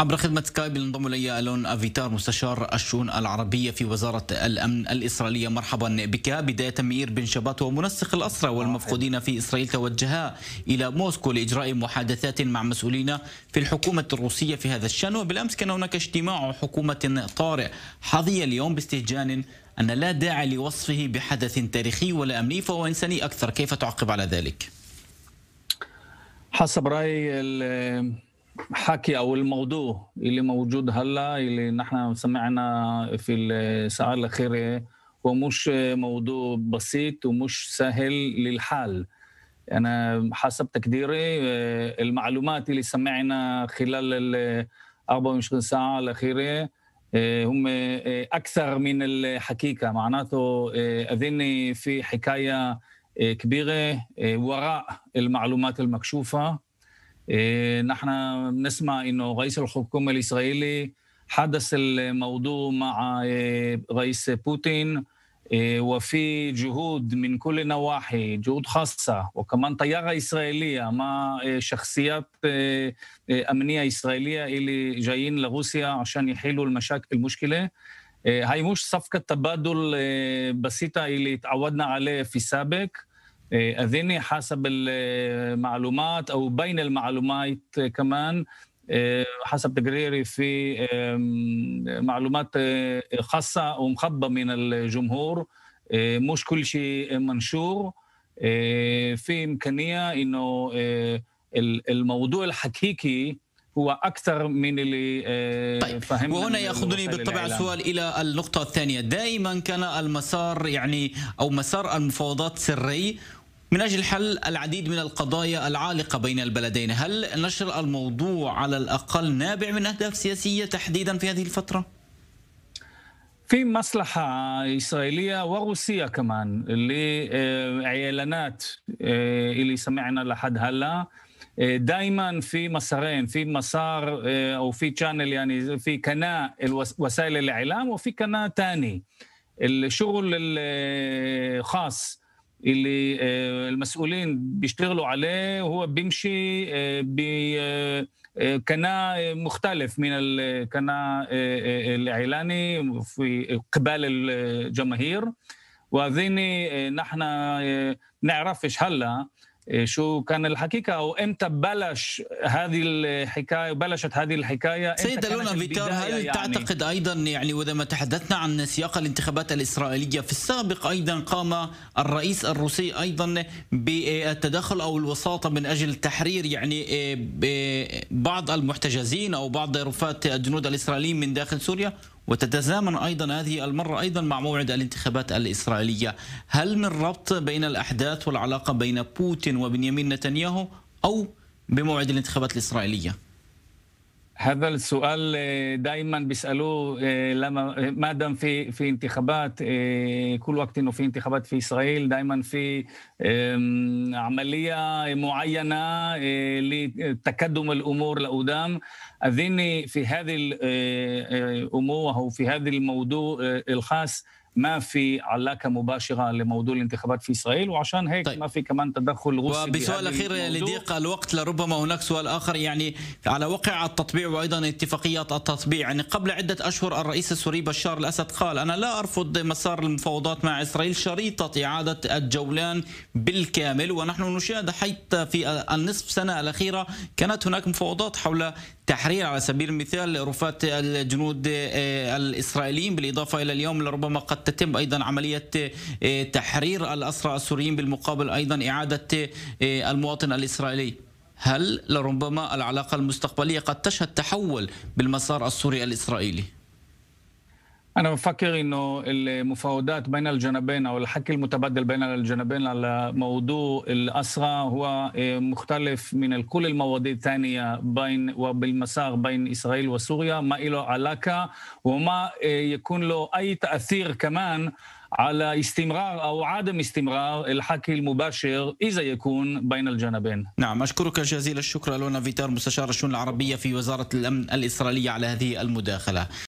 عبر خدمة سكايب ينضم الي الون افيتار مستشار الشؤون العربية في وزارة الامن الاسرائيلية مرحبا بك بداية مير بن شبات ومنسق الاسرى والمفقودين في اسرائيل توجها الى موسكو لاجراء محادثات مع مسؤولين في الحكومة الروسية في هذا الشان وبالامس كان هناك اجتماع حكومة طارئ حظي اليوم باستهجان ان لا داعي لوصفه بحدث تاريخي ولا امني فهو انساني اكثر كيف تعقب على ذلك؟ حسب رايي حكي او الموضوع اللي موجود هلا اللي نحن سمعنا في الساعه الاخيره هو مش موضوع بسيط ومش سهل للحال انا حسب تقديري آه، المعلومات اللي سمعنا خلال ال 24 ساعه الاخيره آه، هم آه، اكثر من الحقيقه معناته اظن في حكايه كبيره وراء المعلومات المكشوفه نحن نسمع انه رئيس الحكومه الاسرائيلي حدث الموضوع مع رئيس بوتين وفي جهود من كل النواحي جهود خاصة وكمان طيارة إسرائيلية مع شخصيات أمنية إسرائيلية اللي جايين لروسيا عشان يحلوا المشاكل المشكلة هاي مش صفقة تبادل بسيطة اللي تعودنا عليه في سابق إيه، أذني حسب المعلومات أو بين المعلومات كمان إيه، حسب تقريري في إيه، معلومات خاصة ومخبى من الجمهور مش كل شيء منشور في إمكانية إنه الموضوع الحقيقي هو أكثر من اللي طيب. فهمنا وهنا يأخذني بالطبع السؤال إلى النقطة الثانية دائما كان المسار يعني أو مسار المفاوضات سري من أجل حل العديد من القضايا العالقة بين البلدين هل نشر الموضوع على الأقل نابع من أهداف سياسية تحديدا في هذه الفترة؟ في مصلحة إسرائيلية وروسية كمان لإعلانات آه، اللي سمعنا لحد هلا آه، دائما في مسارين في مسار آه، أو في شانل يعني في قناة وسائل الإعلام وفي قناة تاني الشغل الخاص اللي آه، المسؤولين بيشتغلوا عليه هو بيمشي آه، بقناة آه، مختلف من القناة الإعلاني في قبال الجماهير وذيني نحن نعرفش هلا إيه، شو كان الحقيقة أو إمتى بلش هذه الحكاية بلشت هذه الحكاية سيد لونا فيتار هل يعني تعتقد أيضا يعني ما تحدثنا عن سياق الانتخابات الإسرائيلية في السابق أيضا قام الرئيس الروسي أيضا بالتدخل أو الوساطة من أجل تحرير يعني إيه، بعض المحتجزين أو بعض رفات الجنود الإسرائيليين من داخل سوريا وتتزامن أيضا هذه المرة أيضا مع موعد الانتخابات الإسرائيلية هل من ربط بين الأحداث والعلاقة بين بوتين وبنيامين نتنياهو أو بموعد الانتخابات الإسرائيلية؟ هذا السؤال آه، دائما بيسالوه آه، لما آه، ما دام في في انتخابات كل وقت انه في انتخابات في اسرائيل دائما في عمليه معينه لتقدم الامور لقدام اذني في هذه الامور او في هذا الموضوع الخاص ما في علاقه مباشره لموضوع الانتخابات في اسرائيل وعشان هيك طيب. ما في كمان تدخل روسي وبسؤال اخير لضيق الوقت لربما هناك سؤال اخر يعني على وقع التطبيع وايضا اتفاقيات التطبيع يعني قبل عده اشهر الرئيس السوري بشار الاسد قال انا لا ارفض مسار المفاوضات مع اسرائيل شريطه اعاده الجولان بالكامل ونحن نشاهد حتى في النصف سنه الاخيره كانت هناك مفاوضات حول تحرير على سبيل المثال رفات الجنود آه، الاسرائيليين بالاضافه الى اليوم لربما قد قد تتم ايضا عمليه إيه، تحرير الاسرى السوريين بالمقابل ايضا اعاده إيه، المواطن الاسرائيلي هل لربما العلاقه المستقبليه قد تشهد تحول بالمسار السوري الاسرائيلي أنا بفكر إنه المفاوضات بين الجنبين أو الحكي المتبادل بين الجنبين على موضوع الأسرة هو إيه، مختلف من كل المواضيع الثانية بين وبالمسار بين إسرائيل وسوريا ما له علاقة وما إيه، يكون له أي تأثير كمان على استمرار أو عدم استمرار الحكي المباشر إذا يكون بين الجنبين نعم أشكرك جزيل الشكر ألونا فيتار مستشار الشؤون العربية في وزارة الأمن الإسرائيلية على هذه المداخلة